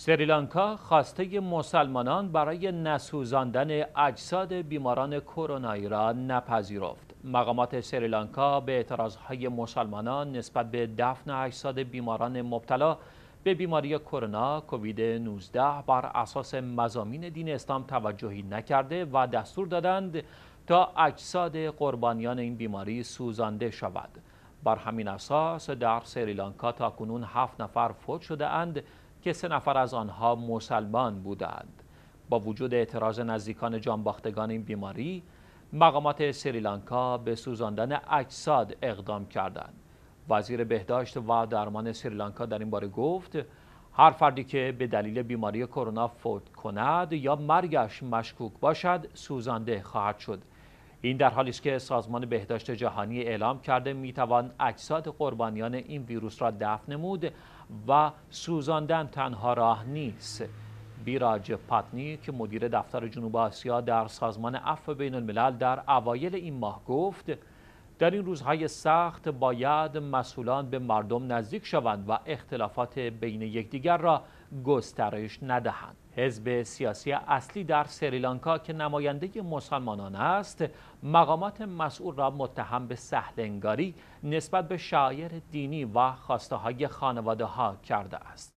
سریلانکا خواسته مسلمانان برای نسوزاندن اجساد بیماران کرونایی را نپذیرفت. مقامات سریلانکا به اعتراضهای مسلمانان نسبت به دفن اجساد بیماران مبتلا به بیماری کرونا کووید 19 بر اساس مزامین دین اسلام توجهی نکرده و دستور دادند تا اجساد قربانیان این بیماری سوزانده شود. بر همین اساس در سریلانکا تا کنون هفت نفر فوت شده اند که سه نفر از آنها مسلمان بودند با وجود اعتراض نزدیکان جانباختگان این بیماری مقامات سریلانکا به سوزاندن اجساد اقدام کردند وزیر بهداشت و درمان سریلانکا در این باره گفت هر فردی که به دلیل بیماری کرونا فوت کند یا مرگش مشکوک باشد سوزانده خواهد شد این در حالی است که سازمان بهداشت جهانی اعلام کرده میتوان اجساد قربانیان این ویروس را دفن نمود و سوزاندن تنها راه نیست بیراج پاتنی که مدیر دفتر جنوب آسیا در سازمان عفو بین الملل در اوایل این ماه گفت در این روزهای سخت باید مسئولان به مردم نزدیک شوند و اختلافات بین یکدیگر را گسترش ندهند حزب سیاسی اصلی در سریلانکا که نماینده مسلمانان است مقامات مسئول را متهم به سهلنگاری نسبت به شاعر دینی و خواسته های خانواده ها کرده است